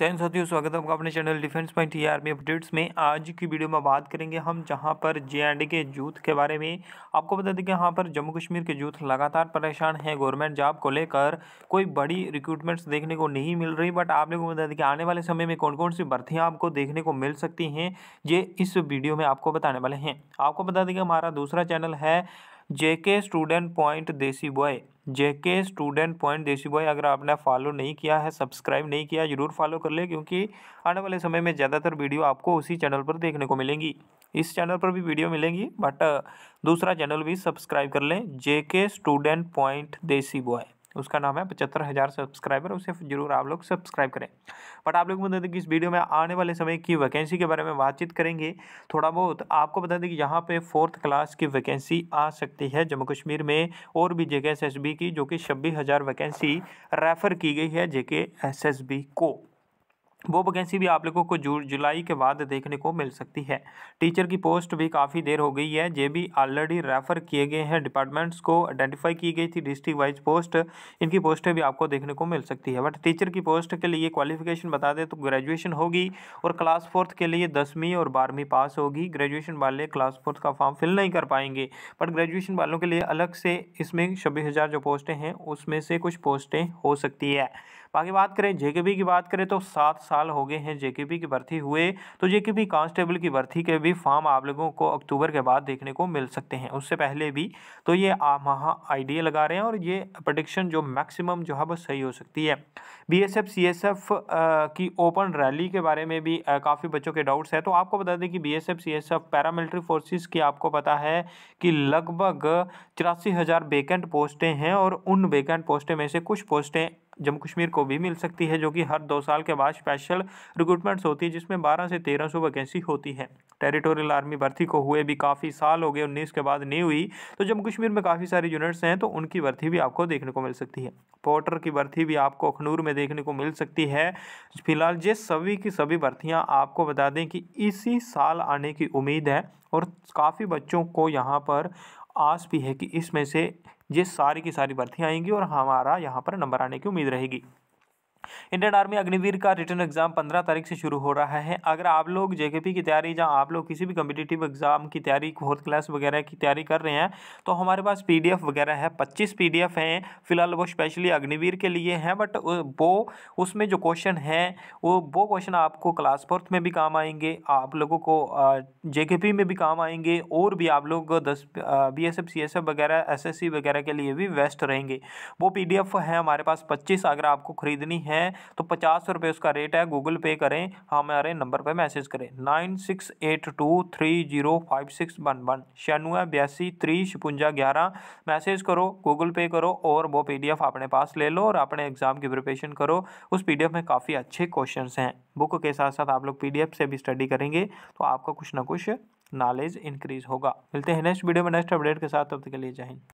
चैन साथियों स्वागत है आपका अपने channel defence point E army updates में आज की वीडियो में बात करेंगे हम जहां पर जे के जूथ के बारे में आपको बता दें कि यहाँ पर जम्मू कश्मीर के जूथ लगातार परेशान हैं गवर्नमेंट जॉब को लेकर कोई बड़ी रिक्रूटमेंट्स देखने को नहीं मिल रही बट आप लोगों को बता दें कि आने वाले समय में कौन कौन सी भर्तियाँ आपको देखने को मिल सकती हैं ये इस वीडियो में आपको बताने वाले हैं आपको बता दें कि हमारा दूसरा चैनल है JK student point desi boy JK student point desi boy अगर आपने फॉलो नहीं किया है सब्सक्राइब नहीं किया जरूर फॉलो कर ले क्योंकि आने वाले समय में ज़्यादातर वीडियो आपको उसी चैनल पर देखने को मिलेंगी इस चैनल पर भी वीडियो मिलेंगी बट दूसरा चैनल भी सब्सक्राइब कर लें JK student point desi boy उसका नाम है पचहत्तर हज़ार सब्सक्राइबर उसे जरूर आप लोग सब्सक्राइब करें बट आप लोग बता दें कि इस वीडियो में आने वाले समय की वैकेंसी के बारे में बातचीत करेंगे थोड़ा बहुत आपको बता दें कि यहाँ पे फोर्थ क्लास की वैकेंसी आ सकती है जम्मू कश्मीर में और भी जेके एस की जो कि छब्बीस वैकेंसी रेफ़र की गई है जेके एस को वो वैकेंसी भी आप लोगों को जू जुलाई के बाद देखने को मिल सकती है टीचर की पोस्ट भी काफ़ी देर हो गई है ये भी ऑलरेडी रेफर किए गए हैं डिपार्टमेंट्स को आइडेंटिफाई की गई थी डिस्ट्रिक्ट वाइज पोस्ट इनकी पोस्टें भी आपको देखने को मिल सकती है बट टीचर की पोस्ट के लिए क्वालिफिकेशन बता दें तो ग्रेजुएशन होगी और क्लास फोर्थ के लिए दसवीं और बारहवीं पास होगी ग्रेजुएशन वाले क्लास फोर्थ का फॉर्म फिल नहीं कर पाएंगे बट ग्रेजुएशन वालों के लिए अलग से इसमें छब्बीस जो पोस्टें हैं उसमें से कुछ पोस्टें हो सकती है बाकी बात करें जेकेबी की बात करें तो सात साल हो गए हैं जेकेबी की भर्ती हुए तो जेकेबी कांस्टेबल की भर्ती के भी फॉर्म आप लोगों को अक्टूबर के बाद देखने को मिल सकते हैं उससे पहले भी तो ये आप वहाँ आइडिया लगा रहे हैं और ये प्रडिक्शन जो मैक्सिमम जो है वो सही हो सकती है B S F C S F की ओपन रैली के बारे में भी काफ़ी बच्चों के डाउट्स है तो आपको बता दें कि B S F C S F paramilitary forces की आपको पता है कि लगभग तिरासी हज़ार वेकेंट पोस्टें हैं और उन वेकेंट पोस्टें में से कुछ पोस्टें जम्मू कश्मीर को भी मिल सकती है जो कि हर दो साल के बाद स्पेशल रिक्रूटमेंट्स होती है जिसमें बारह से तेरह सौ वैकेंसी होती है टेरिटोरियल आर्मी भर्ती को हुए भी काफ़ी साल हो गए उन्नीस के बाद नहीं हुई तो जम्मू कश्मीर में काफ़ी सारी यूनिट्स हैं तो उनकी भर्ती भी आपको देखने को मिल सकती है पोर्टर की भर्ती भी आपको अखनूर में देखने को मिल सकती है फिलहाल जिस सभी की सभी भर्तियाँ आपको बता दें कि इसी साल आने की उम्मीद है और काफ़ी बच्चों को यहाँ पर आस भी है कि इसमें से ये सारी की सारी भर्तियाँ आएंगी और हमारा यहाँ पर नंबर आने की उम्मीद रहेगी इंडियन आर्मी अग्निवीर का रिटर्न एग्जाम पंद्रह तारीख से शुरू हो रहा है अगर आप लोग जे की तैयारी या आप लोग किसी भी कम्पिटेटिव एग्जाम की तैयारी फोर्थ क्लास वगैरह की तैयारी कर रहे हैं तो हमारे पास पी वगैरह है 25 पीडीएफ हैं फिलहाल वो स्पेशली अग्निवीर के लिए हैं बट वो उसमें जो क्वेश्चन हैं वो वो क्वेश्चन आपको क्लास फोर्थ में भी काम आएंगे आप लोगों को जे में भी काम आएंगे और भी आप लोग दस बी एस वगैरह एस वगैरह के लिए भी वेस्ट रहेंगे वो पी है हमारे पास पच्चीस अगर आपको खरीदनी है हैं तो पचास रुपये उसका रेट है गूगल हाँ, पे करें हमारे नंबर पर मैसेज करें nine six eight two three zero five six one one छियानवे बयासी त्री छपुंजा ग्यारह मैसेज करो गूगल पे करो और वो पी अपने पास ले लो और अपने एग्ज़ाम की प्रिपरेशन करो उस पी में काफ़ी अच्छे क्वेश्चन हैं बुक के साथ साथ आप लोग पी से भी स्टडी करेंगे तो आपका कुछ ना कुछ नॉलेज इंक्रीज होगा मिलते हैं नेक्स्ट वीडियो में नेक्स्ट अपडेट के साथ तब तक के लिए जय हिंद